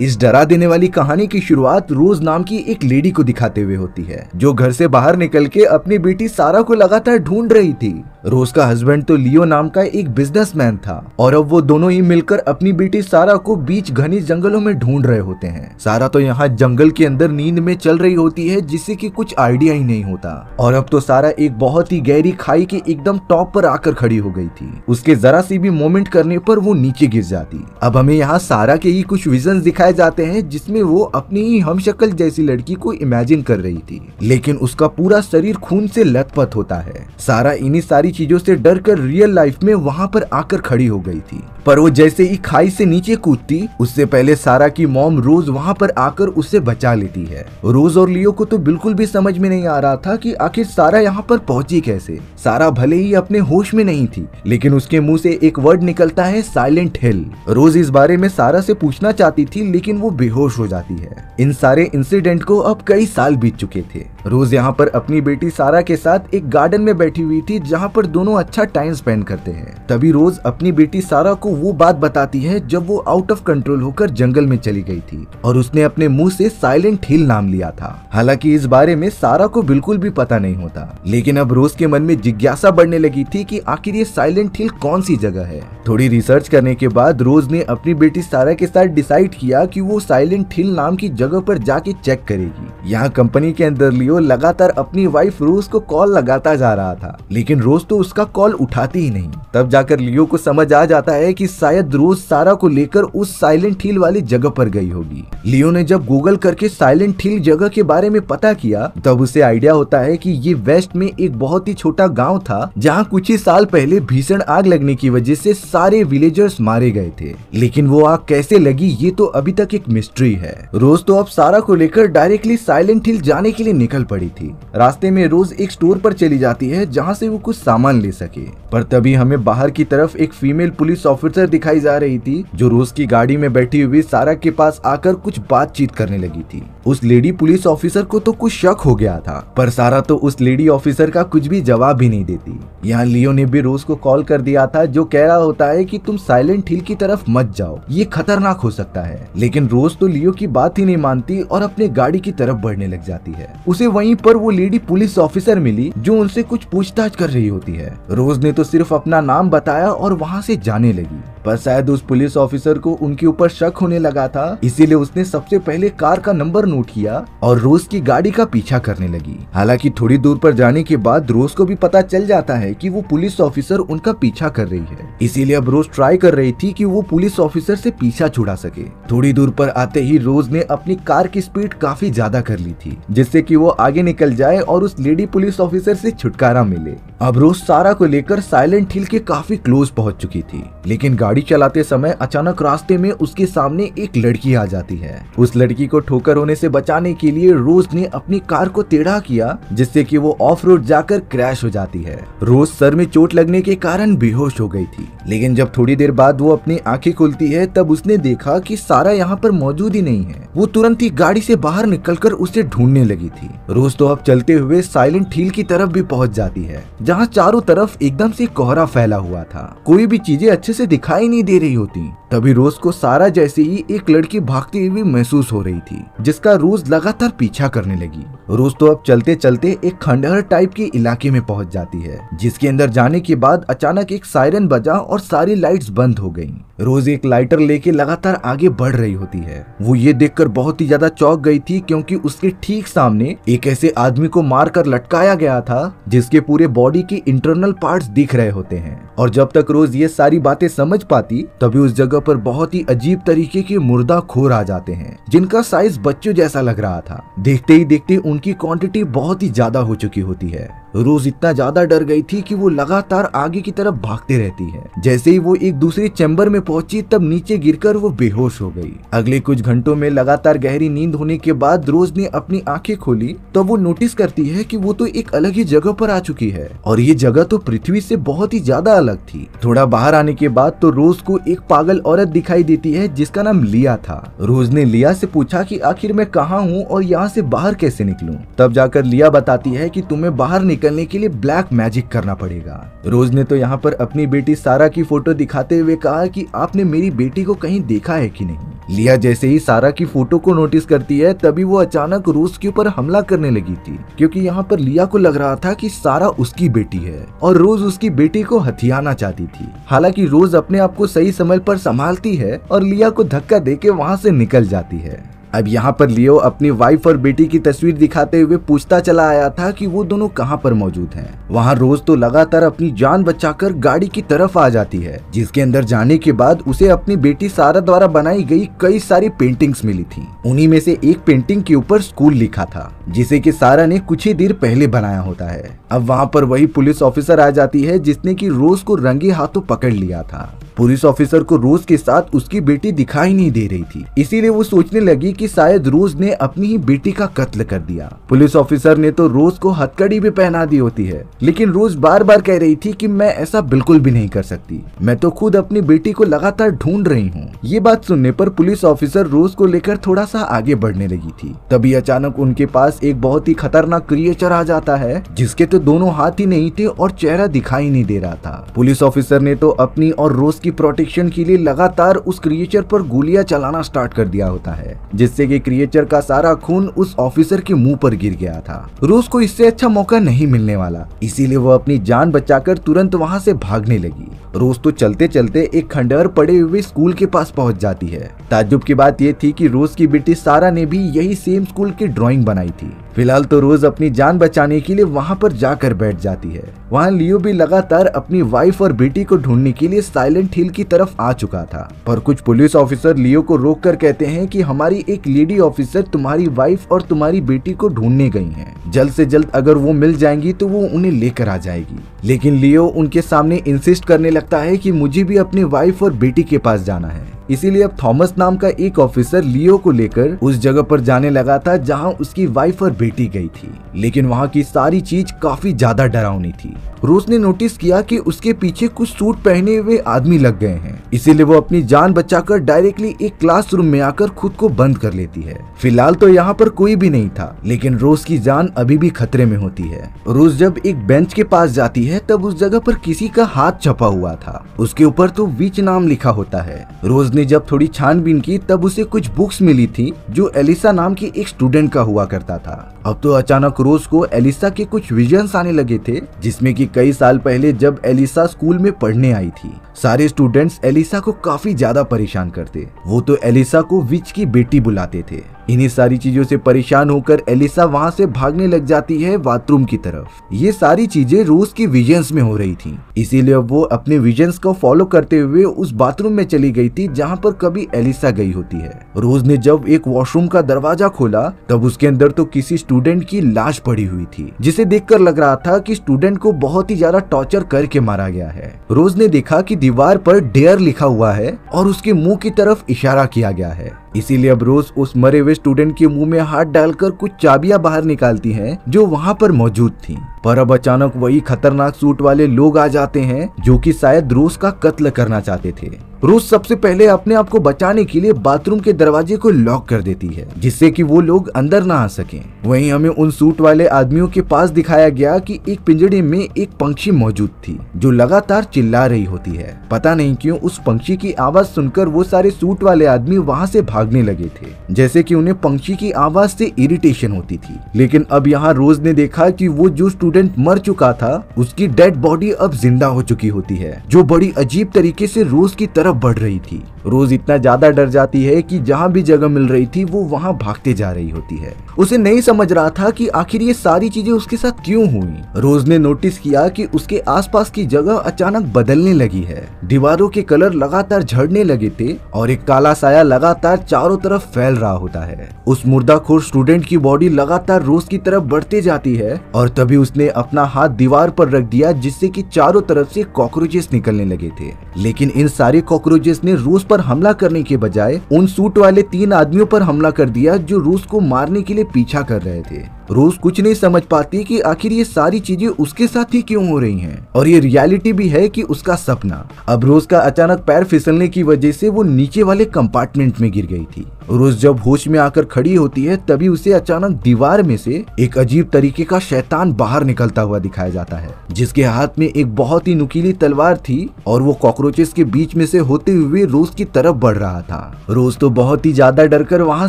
इस डरा देने वाली कहानी की शुरुआत रोज नाम की एक लेडी को दिखाते हुए होती है जो घर से बाहर निकल के अपनी बेटी सारा को लगातार ढूंढ रही थी रोज का हस्बैंड तो लियो नाम का एक बिजनेसमैन था और अब वो दोनों ही मिलकर अपनी बेटी सारा को बीच घने जंगलों में ढूंढ रहे होते हैं सारा तो यहाँ जंगल के अंदर नींद में चल रही होती है जिससे कि कुछ आइडिया ही नहीं होता और अब तो सारा एक बहुत ही गहरी खाई के एकदम टॉप पर आकर खड़ी हो गई थी उसके जरा सी भी मोमेंट करने पर वो नीचे गिर जाती अब हमें यहाँ सारा के ही कुछ विजन दिखाए जाते हैं जिसमे वो अपनी ही हम जैसी लड़की को इमेजिन कर रही थी लेकिन उसका पूरा शरीर खून से लथपथ होता है सारा इन्हीं सारी चीजों से डर कर रियल लाइफ में वहाँ पर आकर खड़ी हो गई थी पर वो जैसे ही खाई से नीचे कूदती उससे पहले सारा की मॉम रोज वहाँ पर आकर उसे बचा लेती है रोज और लियो को तो बिल्कुल भी समझ में नहीं आ रहा था कि आखिर सारा यहाँ पर पहुंची कैसे सारा भले ही अपने होश में नहीं थी लेकिन उसके मुंह से एक वर्ड निकलता है साइलेंट हिल रोज इस बारे में सारा से पूछना चाहती थी लेकिन वो बेहोश हो जाती है इन सारे इंसिडेंट को अब कई साल बीत चुके थे रोज यहाँ पर अपनी बेटी सारा के साथ एक गार्डन में बैठी हुई थी जहाँ पर दोनों अच्छा टाइम स्पेंड करते हैं तभी रोज अपनी बेटी सारा को वो बात बताती है जब वो आउट ऑफ कंट्रोल होकर जंगल में चली गई थी और उसने अपने मुंह से साइलेंट हिल नाम लिया था हालांकि इस बारे में सारा को बिल्कुल भी पता नहीं होता लेकिन अब रोज के मन में जिज्ञासा बढ़ने लगी थी की आखिर ये साइलेंट हिल कौन सी जगह है थोड़ी रिसर्च करने के बाद रोज ने अपनी बेटी सारा के साथ डिसाइड किया की कि वो साइलेंट हिल नाम की जगह पर जाके चेक करेगी यहाँ कंपनी के अंदर लियो लियो लगातार अपनी वाइफ रोज को कॉल लगाता जा रहा था लेकिन रोज तो उसका कॉल उठाती ही नहीं तब जाकर लियो को समझ आ जाता है कि शायद रोज सारा को लेकर उस साइलेंट हिल वाली जगह पर गई होगी लियो ने जब गूगल करके साइलेंट हिल जगह के बारे में पता किया तब उसे आइडिया होता है की ये वेस्ट में एक बहुत ही छोटा गाँव था जहाँ कुछ ही साल पहले भीषण आग लगने की वजह से सारे विलेजर्स मारे गए थे लेकिन वो आग कैसे लगी ये तो अभी तक एक मिस्ट्री है रोज तो अब सारा को लेकर डायरेक्टली साइलेंट हिल जाने के लिए निकल चल पड़ी थी रास्ते में रोज एक स्टोर पर चली जाती है जहाँ से वो कुछ सामान ले सके पर तभी हमें बाहर की तरफ एक फीमेल पुलिस ऑफिसर दिखाई जा रही थी जो रोज की गाड़ी में बैठी हुई सारा के पास आकर कुछ बातचीत करने लगी थी उस लेडी पुलिस ऑफिसर को तो कुछ शक हो गया था पर सारा तो उस लेडी ऑफिसर का कुछ भी जवाब ही नहीं देती यहाँ लियो ने भी रोज को कॉल कर दिया था जो कह रहा होता है कि तुम साइलेंट हिल की तरफ मत जाओ ये खतरनाक हो सकता है लेकिन रोज तो लियो की बात ही नहीं मानती और अपने गाड़ी की तरफ बढ़ने लग जाती है उसे वहीं पर वो लेडी पुलिस ऑफिसर मिली जो उनसे कुछ पूछताछ कर रही होती है रोज ने तो सिर्फ अपना नाम बताया और वहाँ से जाने लगी पर शायद उस पुलिस ऑफिसर को उनके ऊपर शक होने लगा था इसीलिए उसने सबसे पहले कार का नंबर फोन उठिया और रोज की गाड़ी का पीछा करने लगी हालांकि थोड़ी दूर पर जाने के बाद रोज को भी पता चल जाता है कि वो पुलिस ऑफिसर उनका पीछा कर रही है इसीलिए अब रोज ट्राई कर रही थी कि वो पुलिस ऑफिसर से पीछा छुड़ा सके थोड़ी दूर पर आते ही रोज ने अपनी कार की स्पीड काफी ज्यादा कर ली थी जिससे की वो आगे निकल जाए और उस लेडी पुलिस ऑफिसर ऐसी छुटकारा मिले अब रोज सारा को लेकर साइलेंट हिल के काफी क्लोज पहुँच चुकी थी लेकिन गाड़ी चलाते समय अचानक रास्ते में उसके सामने एक लड़की आ जाती है उस लड़की को ठोकर होने से बचाने के लिए रोज ने अपनी कार को टेढ़ा किया जिससे कि वो ऑफ रोड जाकर क्रैश हो जाती है रोज सर में चोट लगने के कारण बेहोश हो गई थी लेकिन जब थोड़ी देर बाद वो अपनी आंखें खुलती है तब उसने देखा कि सारा यहाँ पर मौजूद ही नहीं है वो तुरंत ही गाड़ी से बाहर निकलकर उसे ढूंढने लगी थी रोज तो अब चलते हुए साइलेंट हिल की तरफ भी पहुँच जाती है जहाँ चारों तरफ एकदम से कोहरा फैला हुआ था कोई भी चीजें अच्छे से दिखाई नहीं दे रही होती तभी रोज को सारा जैसे ही एक लड़की भागती हुई महसूस हो रही थी जिसका का रूस लगातार पीछा करने लगी रूस तो अब चलते चलते एक खंडहर टाइप के इलाके में पहुंच जाती है जिसके अंदर जाने के बाद अचानक एक सायरन बजा और सारी लाइट्स बंद हो गईं। रोज एक लाइटर लेके लगातार आगे बढ़ रही होती है वो ये देखकर बहुत ही ज्यादा चौक गई थी क्योंकि उसके ठीक सामने एक ऐसे आदमी को मारकर लटकाया गया था जिसके पूरे बॉडी के इंटरनल पार्ट्स दिख रहे होते हैं और जब तक रोज ये सारी बातें समझ पाती तभी उस जगह पर बहुत ही अजीब तरीके के मुर्दा खोर आ जाते हैं जिनका साइज बच्चों जैसा लग रहा था देखते ही देखते उनकी क्वांटिटी बहुत ही ज्यादा हो चुकी होती है रोज इतना ज्यादा डर गई थी कि वो लगातार आगे की तरफ भागते रहती है जैसे ही वो एक दूसरे चैम्बर में पहुंची तब नीचे गिरकर वो बेहोश हो गई अगले कुछ घंटों में लगातार गहरी नींद होने के बाद रोज ने अपनी आंखें खोली तो वो नोटिस करती है कि वो तो एक अलग ही जगह पर आ चुकी है और ये जगह तो पृथ्वी से बहुत ही ज्यादा अलग थी थोड़ा बाहर आने के बाद तो रोज को एक पागल औरत दिखाई देती है जिसका नाम लिया था रोज ने लिया से पूछा की आखिर मैं कहाँ हूँ और यहाँ से बाहर कैसे निकलू तब जाकर लिया बताती है की तुम्हें बाहर निकलने के लिए ब्लैक मैजिक करना पड़ेगा रोज ने तो यहाँ पर अपनी बेटी सारा की फोटो दिखाते हुए कहा की आपने मेरी बेटी को कहीं देखा है की नहीं लिया जैसे ही सारा की फोटो को नोटिस करती है तभी वो अचानक रोज के ऊपर हमला करने लगी थी क्योंकि यहाँ पर लिया को लग रहा था कि सारा उसकी बेटी है और रोज उसकी बेटी को हथियाना चाहती थी हालांकि रोज अपने आप को सही समय पर संभालती है और लिया को धक्का देके वहाँ से निकल जाती है अब यहाँ पर लियो अपनी वाइफ और बेटी की तस्वीर दिखाते हुए पूछता चला आया था कि वो दोनों कहाँ पर मौजूद हैं। वहाँ रोज तो लगातार अपनी जान बचाकर गाड़ी की तरफ आ जाती है जिसके अंदर जाने के बाद उसे अपनी बेटी सारा द्वारा बनाई गई कई सारी पेंटिंग्स मिली थी उन्हीं में से एक पेंटिंग के ऊपर स्कूल लिखा था जिसे की सारा ने कुछ ही देर पहले बनाया होता है अब वहाँ पर वही पुलिस ऑफिसर आ जाती है जिसने की रोज को रंगे हाथों पकड़ लिया था पुलिस ऑफिसर को रोज के साथ उसकी बेटी दिखाई नहीं दे रही थी इसीलिए वो सोचने लगी कि शायद रोज ने अपनी ही बेटी का कत्ल कर दिया पुलिस ऑफिसर ने तो रोज को हथकड़ी भी पहना दी होती है लेकिन रोज बार बार कह रही थी कि मैं ऐसा बिल्कुल भी नहीं कर सकती मैं तो खुद अपनी बेटी को लगातार ढूंढ रही हूँ ये बात सुनने पर पुलिस ऑफिसर रोज को लेकर थोड़ा सा आगे बढ़ने लगी थी तभी अचानक उनके पास एक बहुत ही खतरनाक क्रिएचर आ जाता है जिसके तो दोनों हाथ ही नहीं थे और चेहरा दिखाई नहीं दे रहा था पुलिस ऑफिसर ने तो अपनी और रोज उसकी प्रोटेक्शन के लिए लगातार उस क्रिएचर पर गोलियां चलाना स्टार्ट कर दिया होता है जिससे कि क्रिएचर का सारा खून उस ऑफिसर के मुंह पर गिर गया था रूस को इससे अच्छा मौका नहीं मिलने वाला इसीलिए वो अपनी जान बचाकर तुरंत वहाँ से भागने लगी रोज तो चलते चलते एक खंडहर पड़े हुए स्कूल के पास पहुँच जाती है ताजुब की बात यह थी की रोज की बेटी सारा ने भी यही सेम स्कूल की ड्रॉइंग बनाई थी फिलहाल तो रोज अपनी जान बचाने के लिए वहाँ पर जाकर बैठ जाती है वहाँ लियो भी लगातार अपनी वाइफ और बेटी को ढूंढने के लिए साइलेंट हिल की तरफ आ चुका था पर कुछ पुलिस ऑफिसर लियो को रोक कर कहते हैं कि हमारी एक लेडी ऑफिसर तुम्हारी वाइफ और तुम्हारी बेटी को ढूंढने गई है जल्द से जल्द अगर वो मिल जाएंगी तो वो उन्हें लेकर आ जाएगी लेकिन लियो उनके सामने इंसिस्ट करने लगता है की मुझे भी अपने वाइफ और बेटी के पास जाना है इसीलिए अब थॉमस नाम का एक ऑफिसर लियो को लेकर उस जगह पर जाने लगा था जहां उसकी वाइफ और बेटी गई थी लेकिन वहां की सारी चीज काफी ज्यादा डरावनी थी रोस ने नोटिस किया कि उसके पीछे कुछ सूट पहने हुए आदमी लग गए हैं इसीलिए वो अपनी जान बचाकर डायरेक्टली एक क्लासरूम में आकर खुद को बंद कर लेती है फिलहाल तो यहाँ पर कोई भी नहीं था लेकिन रोज की जान अभी भी खतरे में होती है रोज जब एक बेंच के पास जाती है तब उस जगह पर किसी का हाथ छपा हुआ था उसके ऊपर तो विच नाम लिखा होता है रोज ने उसने जब थोड़ी छानबीन की तब उसे कुछ बुक्स मिली थी जो एलिसा नाम की एक स्टूडेंट का हुआ करता था अब तो अचानक रोज को एलिसा के कुछ विजन आने लगे थे जिसमें कि कई साल पहले जब एलिसा स्कूल में पढ़ने आई थी सारे स्टूडेंट्स एलिसा को काफी ज्यादा परेशान करते वो तो एलिसा को विच की बेटी बुलाते थे इन्हीं सारी चीजों से परेशान होकर एलिसा वहाँ से भागने लग जाती है बाथरूम की तरफ ये सारी चीजें रोज की विजन्स में हो रही थी इसीलिए वो अपने विजन्स को फॉलो करते हुए उस बाथरूम में चली गई थी जहाँ जहाँ पर कभी एलिसा गई होती है रोज ने जब एक वॉशरूम का दरवाजा खोला तब उसके अंदर तो किसी स्टूडेंट की लाश पड़ी हुई थी जिसे देखकर लग रहा था कि स्टूडेंट को बहुत ही ज्यादा टॉर्चर करके मारा गया है रोज ने देखा कि दीवार पर डेयर लिखा हुआ है और उसके मुंह की तरफ इशारा किया गया है इसीलिए अब रोज उस मरे हुए स्टूडेंट के मुंह में हाथ डालकर कुछ चाबियां बाहर निकालती हैं जो वहां पर मौजूद थी पर अब अचानक वही खतरनाक सूट वाले लोग आ जाते हैं जो कि शायद रोज का कत्ल करना चाहते थे रोज सबसे पहले अपने आप को बचाने के लिए बाथरूम के दरवाजे को लॉक कर देती है जिससे कि वो लोग अंदर ना आ सके वहीं हमें उन सूट वाले आदमियों के पास दिखाया गया कि एक पिंजड़े में एक पंक्षी मौजूद थी जो लगातार चिल्ला रही होती है पता नहीं क्यों उस पंक्षी की आवाज सुनकर वो सारे सूट वाले आदमी वहाँ से भाग भागने लगे थे जैसे कि उन्हें पंखी की आवाज से इरिटेशन होती थी लेकिन अब यहाँ रोज ने देखा कि वो जो स्टूडेंट मर चुका था उसकी डेड बॉडी अब जिंदा हो चुकी होती है जो बड़ी अजीब तरीके से रोज की तरफ बढ़ रही थी रोज इतना ज्यादा डर जाती है कि जहाँ भी जगह मिल रही थी वो वहाँ भागते जा रही होती है उसे नहीं समझ रहा था कि आखिर ये सारी चीजें उसके साथ क्यों हुई रोज ने नोटिस किया कि उसके आसपास की जगह अचानक बदलने लगी है दीवारों के कलर लगातार झड़ने लगे थे और एक काला साया लगातार चारों तरफ फैल रहा होता है उस मुर्दाखोर स्टूडेंट की बॉडी लगातार रोज की तरफ बढ़ते जाती है और तभी उसने अपना हाथ दीवार पर रख दिया जिससे की चारों तरफ से कॉकरोचेस निकलने लगे थे लेकिन इन सारे कॉकरोचेस ने रोज पर हमला करने के बजाय उन सूट वाले तीन आदमियों पर हमला कर दिया जो रूस को मारने के लिए पीछा कर रहे थे रोज कुछ नहीं समझ पाती कि आखिर ये सारी चीजें उसके साथ ही क्यों हो रही हैं और ये रियलिटी भी है कि उसका सपना अब रोज का अचानक पैर फिसलने की वजह से वो नीचे वाले कंपार्टमेंट में गिर गई थी रोज जब होश में आकर खड़ी होती है तभी उसे अचानक दीवार में से एक अजीब तरीके का शैतान बाहर निकलता हुआ दिखाया जाता है जिसके हाथ में एक बहुत ही नुकीली तलवार थी और वो कॉकरोचेस के बीच में से होते हुए रोज की तरफ बढ़ रहा था रोज तो बहुत ही ज्यादा डर कर वहाँ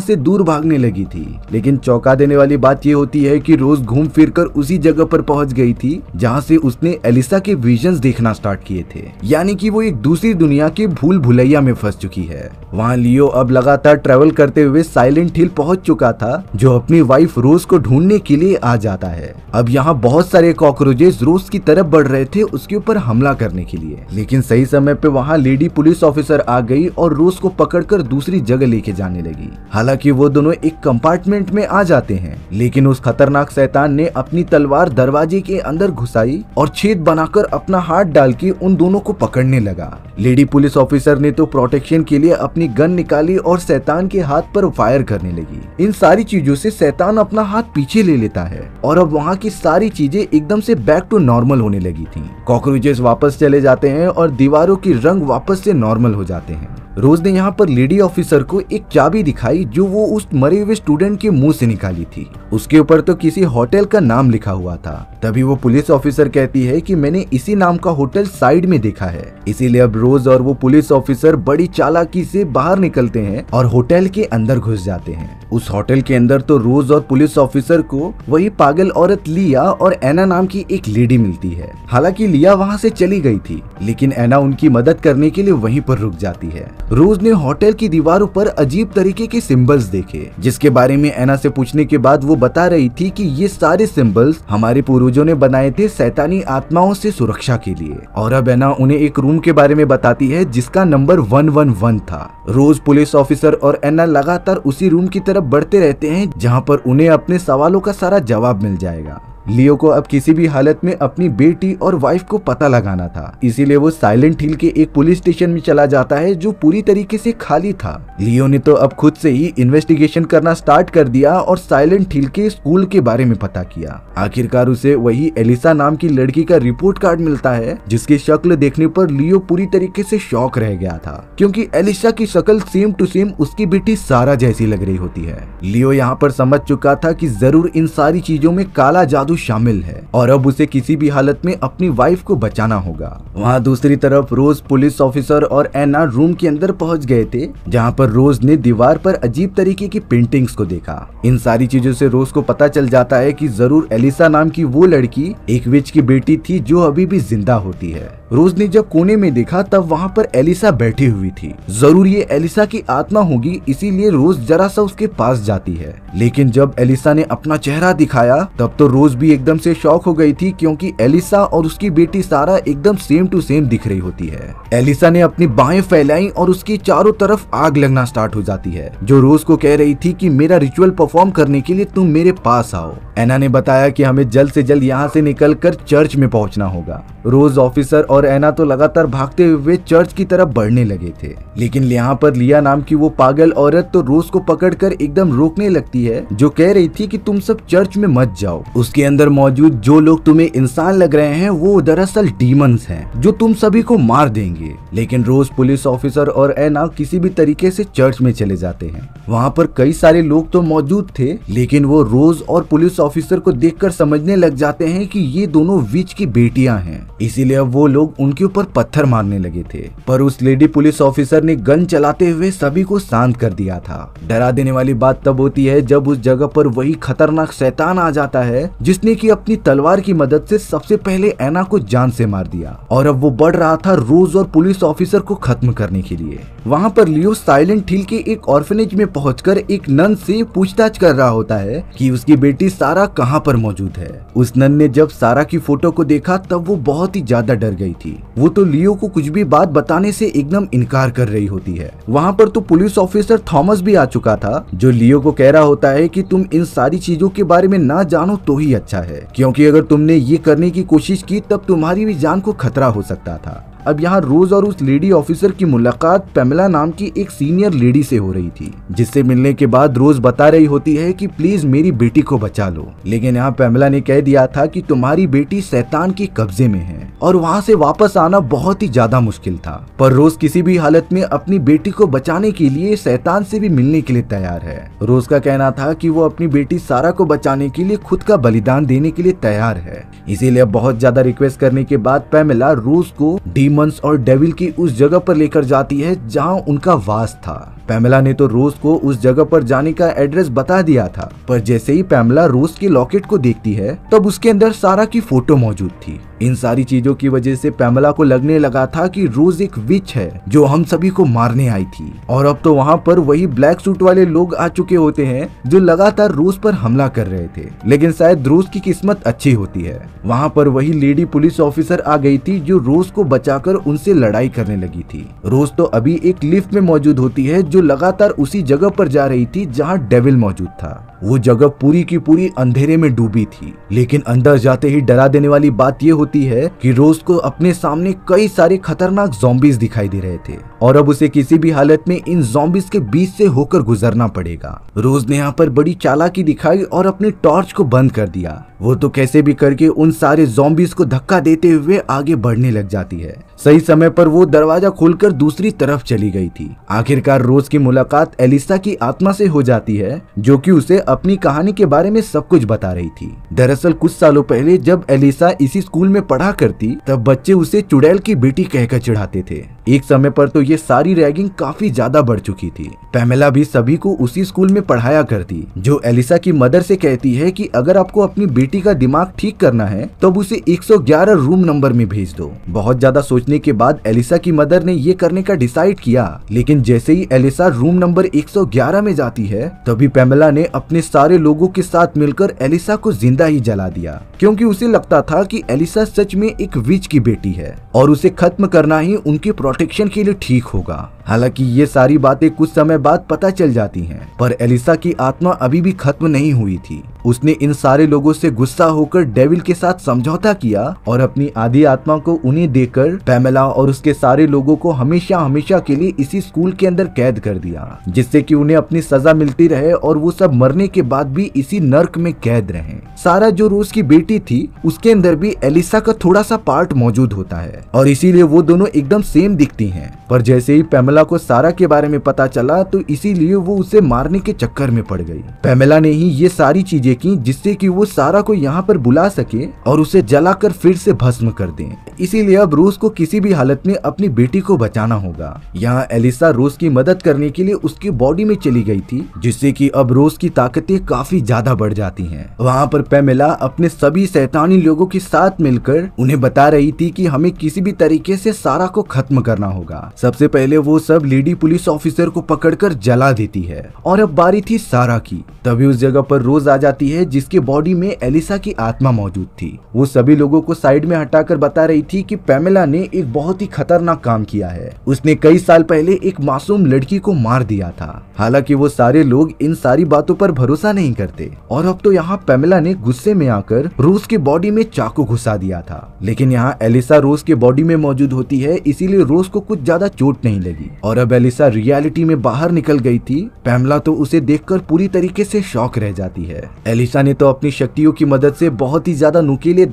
से दूर भागने लगी थी लेकिन चौका देने वाली बात ये होती बताती है कि रोज घूम फिर कर उसी जगह पर पहुंच गई थी जहां से उसने एलिसा के विजन देखना स्टार्ट किए थे यानी कि वो एक दूसरी दुनिया के भूल भुलैया में फंस चुकी है वहां लियो अब लगातार ट्रेवल करते हुए साइलेंट हिल पहुंच चुका था जो अपनी वाइफ रोज को ढूंढने के लिए आ जाता है अब यहाँ बहुत सारे कॉकरोचेज रोज की तरफ बढ़ रहे थे उसके ऊपर हमला करने के लिए लेकिन सही समय पे वहाँ लेडी पुलिस ऑफिसर आ गई और रोज को पकड़कर दूसरी जगह लेके जाने लगी हालांकि वो दोनों एक कंपार्टमेंट में आ जाते हैं लेकिन उस खतरनाक शैतान ने अपनी तलवार दरवाजे के अंदर घुसाई और छेद बनाकर अपना हाथ डाल के उन दोनों को पकड़ने लगा लेडी पुलिस ऑफिसर ने तो प्रोटेक्शन के लिए अपनी गन निकाली और शैतान के हाथ पर फायर करने लगी इन सारी चीजों से शैतान अपना हाथ पीछे ले लेता है और अब वहाँ की सारी चीजें एकदम से बैक टू नॉर्मल होने लगी थी कॉकरोचेस वापस चले जाते हैं और दीवारों की रंग वापस से नॉर्मल हो जाते हैं रोज ने यहाँ पर लेडी ऑफिसर को एक चाबी दिखाई जो वो उस मरे हुए स्टूडेंट के मुंह से निकाली थी उसके ऊपर तो किसी होटल का नाम लिखा हुआ था तभी वो पुलिस ऑफिसर कहती है कि मैंने इसी नाम का होटल साइड में देखा है इसीलिए अब रोज और वो पुलिस ऑफिसर बड़ी चालाकी से बाहर निकलते हैं और होटल के अंदर घुस जाते हैं उस होटल के अंदर तो रोज और पुलिस ऑफिसर को वही पागल औरत लिया और एना नाम की एक लेडी मिलती है हालांकि लिया वहाँ से चली गई थी लेकिन एना उनकी मदद करने के लिए वहीं पर रुक जाती है रोज ने होटल की दीवारों पर अजीब तरीके के सिंबल्स देखे जिसके बारे में एना से पूछने के बाद वो बता रही थी कि ये सारे सिंबल्स हमारे पूर्वजों ने बनाए थे सैतानी आत्माओं से सुरक्षा के लिए और अब एना उन्हें एक रूम के बारे में बताती है जिसका नंबर वन वन वन था रोज पुलिस ऑफिसर और एना लगातार उसी रूम की तरफ बढ़ते रहते हैं जहाँ पर उन्हें अपने सवालों का सारा जवाब मिल जाएगा लियो को अब किसी भी हालत में अपनी बेटी और वाइफ को पता लगाना था इसीलिए वो साइलेंट हिल के एक पुलिस स्टेशन में चला जाता है जो पूरी तरीके से खाली था लियो ने तो अब खुद से ही इन्वेस्टिगेशन करना स्टार्ट कर दिया और साइलेंट हिल के स्कूल के बारे में पता किया आखिरकार उसे वही एलिसा नाम की लड़की का रिपोर्ट कार्ड मिलता है जिसकी शक्ल देखने पर लियो पूरी तरीके से शौक रह गया था क्योंकि एलिसा की शक्ल सेम टू सेम उसकी बेटी सारा जैसी लग रही होती है लियो यहाँ पर समझ चुका था की जरूर इन सारी चीजों में काला जादू जादू शामिल है और अब उसे किसी भी हालत में अपनी वाइफ को बचाना होगा वहाँ दूसरी तरफ रोज पुलिस ऑफिसर और एना रूम के अंदर पहुँच गए थे जहाँ पर रोज ने दीवार पर अजीब तरीके की पेंटिंग्स को देखा इन सारी चीजों से रोज को पता चल जाता है की जरूर एलिसा नाम की वो लड़की एक विच की बेटी थी जो अभी भी जिंदा होती है रोज ने जब कोने में देखा तब वहाँ पर एलिसा बैठी हुई थी जरूर ये एलिसा की आत्मा होगी इसीलिए रोज जरा सा उसके पास जाती है लेकिन जब एलिसा ने अपना चेहरा दिखाया तब तो रोज भी भी एकदम से शौक हो गई थी क्योंकि एलिसा और उसकी बेटी सारा एकदम सेम टू सेम दिख रही होती है एलिसा ने अपनी बाहें फैलाई और उसकी चारों तरफ आग लगना स्टार्ट हो जाती है जो रोज को कह रही थी कि मेरा रिचुअल परफॉर्म करने के लिए तुम मेरे पास आओ एना ने बताया कि हमें जल्द से जल्द यहाँ से निकलकर चर्च में पहुँचना होगा रोज ऑफिसर और एना तो लगातार भागते हुए चर्च की तरफ बढ़ने लगे थे लेकिन यहाँ पर लिया नाम की वो पागल औरत तो रोज को पकड़कर एकदम रोकने लगती है जो कह रही थी कि तुम सब चर्च में मत जाओ उसके अंदर अंदर मौजूद जो लोग तुम्हें इंसान लग रहे हैं वो दरअसल डीमंस हैं जो तुम सभी को मार देंगे लेकिन रोज पुलिस ऑफिसर और एना किसी भी तरीके से चर्च में चले जाते हैं वहाँ पर कई सारे लोग तो मौजूद थे लेकिन वो रोज और पुलिस ऑफिसर को देख समझने लग जाते हैं की ये दोनों विच की बेटिया है इसीलिए अब वो लोग उनके ऊपर पत्थर मारने लगे थे पर उस लेडी पुलिस ऑफिसर ने गन चलाते हुए सभी को शांत कर दिया था डरा देने वाली बात तब होती है जब उस जगह पर वही खतरनाक शैतान आ जाता है जिस जिसने की अपनी तलवार की मदद से सबसे पहले एना को जान से मार दिया और अब वो बढ़ रहा था रोज और पुलिस ऑफिसर को खत्म करने के लिए वहाँ पर लियो साइलेंट हिल के एक ऑर्फेनेज में पहुँच एक नन से पूछताछ कर रहा होता है की उसकी बेटी सारा कहाँ पर मौजूद है उस नन ने जब सारा की फोटो को देखा तब वो बहुत ही ज्यादा डर गई थी वो तो लियो को कुछ भी बात बताने से एकदम इनकार कर रही होती है वहाँ पर तो पुलिस ऑफिसर थॉमस भी आ चुका था जो लियो को कह रहा होता है की तुम इन सारी चीजों के बारे में ना जानो तो ही अच्छा अच्छा है क्योंकि अगर तुमने ये करने की कोशिश की तब तुम्हारी भी जान को खतरा हो सकता था अब यहाँ रोज और उस लेडी ऑफिसर की मुलाकात पेमला नाम की एक सीनियर लेडी से हो रही थी जिससे मिलने के बाद रोज बता रही होती है कि प्लीज मेरी बेटी को बचा लो लेकिन यहाँ पेमला ने कह दिया था कि तुम्हारी बेटी सैतान के कब्जे में है और वहाँ से वापस आना बहुत ही ज्यादा मुश्किल था पर रोज किसी भी हालत में अपनी बेटी को बचाने के लिए सैतान से भी मिलने के लिए तैयार है रोज का कहना था की वो अपनी बेटी सारा को बचाने के लिए खुद का बलिदान देने के लिए तैयार है इसीलिए बहुत ज्यादा रिक्वेस्ट करने के बाद पेमला रोज को डी डीमंस और डेविल की उस जगह पर लेकर जाती है जहां उनका वास था पैमला ने तो रोज को उस जगह पर जाने का एड्रेस बता दिया था पर जैसे ही पैमला रोज के लॉकेट को देखती है तब उसके अंदर सारा की फोटो मौजूद थी इन सारी चीजों की वजह से पैमला को लगने लगा था कि रोज एक विच है जो हम सभी को मारने आई थी और अब तो वहाँ पर वही ब्लैक सूट वाले लोग आ चुके होते हैं जो लगातार रोज पर हमला कर रहे थे लेकिन शायद रोज की किस्मत अच्छी होती है वहाँ पर वही लेडी पुलिस ऑफिसर आ गई थी जो रोज को बचाकर उनसे लड़ाई करने लगी थी रोज तो अभी एक लिफ्ट में मौजूद होती है जो लगातार उसी जगह पर जा रही थी जहाँ डेविल मौजूद था वो जगह पूरी की पूरी अंधेरे में डूबी थी लेकिन अंदर जाते ही डरा देने वाली बात यह होती है कि रोज को अपने सामने कई सारे खतरनाक जॉम्बीज दिखाई दे रहे थे और अब उसे किसी भी हालत में इन जॉम्बीज के बीच से होकर गुजरना पड़ेगा रोज ने यहाँ पर बड़ी चालाकी दिखाई और अपने टॉर्च को बंद कर दिया वो तो कैसे भी करके उन सारे जॉम्बीज को धक्का देते हुए आगे बढ़ने लग जाती है सही समय पर वो दरवाजा खोलकर दूसरी तरफ चली गई थी आखिरकार रोज की मुलाकात एलिसा की आत्मा से हो जाती है जो कि उसे अपनी कहानी के बारे में सब कुछ बता रही थी दरअसल कुछ सालों पहले जब एलिसा इसी स्कूल में पढ़ा करती तब बच्चे उसे चुड़ैल की बेटी कहकर चिढ़ाते थे एक समय पर तो ये सारी रैगिंग काफी ज्यादा बढ़ चुकी थी पैमेला भी सभी को उसी स्कूल में पढ़ाया करती जो एलिसा की मदर से कहती है कि अगर आपको अपनी बेटी का दिमाग ठीक करना है तब उसे 111 रूम नंबर में भेज दो बहुत ज्यादा सोचने के बाद एलिसा की मदर ने ये करने का डिसाइड किया लेकिन जैसे ही एलिसा रूम नंबर एक में जाती है तभी पैमेला ने अपने सारे लोगों के साथ मिलकर एलिसा को जिंदा ही जला दिया क्यूँकी उसे लगता था की एलिसा सच में एक विच की बेटी है और उसे खत्म करना ही उनके प्रोटेक्शन के लिए ठीक होगा हालांकि ये सारी बातें कुछ समय बाद पता चल जाती हैं, पर एलिसा की आत्मा अभी भी खत्म नहीं हुई थी उसने इन सारे लोगों से गुस्सा होकर डेविल के साथ समझौता किया और अपनी आधी आत्मा को उन्हें देकर पैमेला और उसके सारे लोगों को हमेशा हमेशा के लिए इसी स्कूल के अंदर कैद कर दिया जिससे कि उन्हें अपनी सजा मिलती रहे और वो सब मरने के बाद भी इसी नर्क में कैद रहे सारा जो रोज की बेटी थी उसके अंदर भी एलिसा का थोड़ा सा पार्ट मौजूद होता है और इसीलिए वो दोनों एकदम सेम दिखती है पर जैसे ही पैमेला पैमेला को सारा के बारे में पता चला तो इसीलिए वो उसे मारने के चक्कर में पड़ गई पैमेला ने ही ये सारी चीजें की जिससे कि वो सारा को यहाँ पर बुला सके और उसे जलाकर फिर से भस्म कर दे इसीलिए अब रूस को किसी भी हालत में अपनी बेटी को बचाना होगा यहाँ एलिसा रूस की मदद करने के लिए उसकी बॉडी में चली गई थी जिससे कि अब रूस की ताकतें काफी ज्यादा बढ़ जाती हैं। वहाँ पर पैमेला अपने सभी सैतानी लोगों के साथ मिलकर उन्हें बता रही थी कि हमें किसी भी तरीके से सारा को खत्म करना होगा सबसे पहले वो सब लेडी पुलिस ऑफिसर को पकड़कर जला देती है और अब बारी थी सारा की तभी उस जगह पर रोज आ जाती है जिसके बॉडी में एलिसा की आत्मा मौजूद थी वो सभी लोगों को साइड में हटाकर बता रही थी कि पेमेला ने एक बहुत ही खतरनाक काम किया है उसने कई साल पहले एक मासूम लड़की को मार दिया था हालांकि वो सारे लोग इन सारी बातों पर भरोसा नहीं करते और अब तो यहाँ पेमेला ने गुस्से में आकर रोज के बॉडी में चाकू घुसा दिया था लेकिन यहाँ एलिसा रोज के बॉडी में मौजूद होती है इसीलिए रोज को कुछ ज्यादा चोट नहीं लगी और अब एलिसा रियलिटी में बाहर निकल गई थी पैमला तो उसे देखकर पूरी तरीके से शौक रह जाती है एलिसा ने तो अपनी शक्तियों की मदद से बहुत ही ज्यादा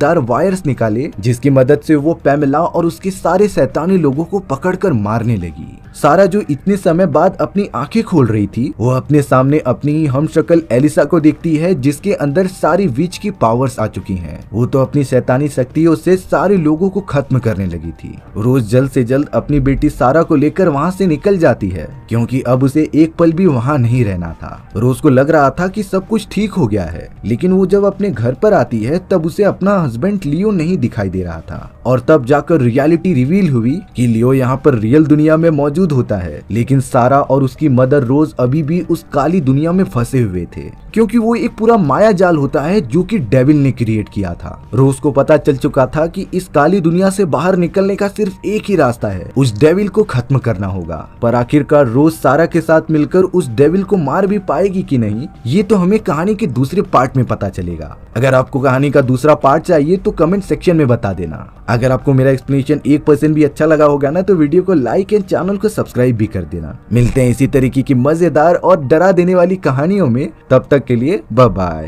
दार वायर्स निकाले जिसकी मदद से वो पैमला और उसके सारे सैतानी लोगों को पकड़कर मारने लगी सारा जो इतने समय बाद अपनी आंखें खोल रही थी वो अपने सामने अपनी ही हम शक्ल एलिसा को देखती है जिसके अंदर सारी विच की पावर्स आ चुकी हैं। वो तो अपनी शैतानी शक्तियों से सारे लोगों को खत्म करने लगी थी रोज जल्द से जल्द अपनी बेटी सारा को लेकर वहाँ से निकल जाती है क्योंकि अब उसे एक पल भी वहाँ नहीं रहना था रोज को लग रहा था की सब कुछ ठीक हो गया है लेकिन वो जब अपने घर पर आती है तब उसे अपना हस्बैंड लियो नहीं दिखाई दे रहा था और तब जाकर रियालिटी रिवील हुई की लियो यहाँ पर रियल दुनिया में मौजूद मौजूद होता है लेकिन सारा और उसकी मदर रोज अभी भी उस काली दुनिया में फंसे हुए थे क्योंकि वो एक पूरा माया जाल होता है जो कि डेविल ने क्रिएट किया था रोज को पता चल चुका था कि इस काली दुनिया से बाहर निकलने का सिर्फ एक ही रास्ता है उस डेविल को खत्म करना होगा पर आखिरकार रोज सारा के साथ मिलकर उस डेविल को मार भी पाएगी कि नहीं ये तो हमें कहानी के दूसरे पार्ट में पता चलेगा अगर आपको कहानी का दूसरा पार्ट चाहिए तो कमेंट सेक्शन में बता देना अगर आपको मेरा एक्सप्लेनेशन एक परसेंट भी अच्छा लगा होगा ना तो वीडियो को लाइक एंड चैनल को सब्सक्राइब भी कर देना मिलते हैं इसी तरीके की मजेदार और डरा देने वाली कहानियों में तब तक तक के लिए बाय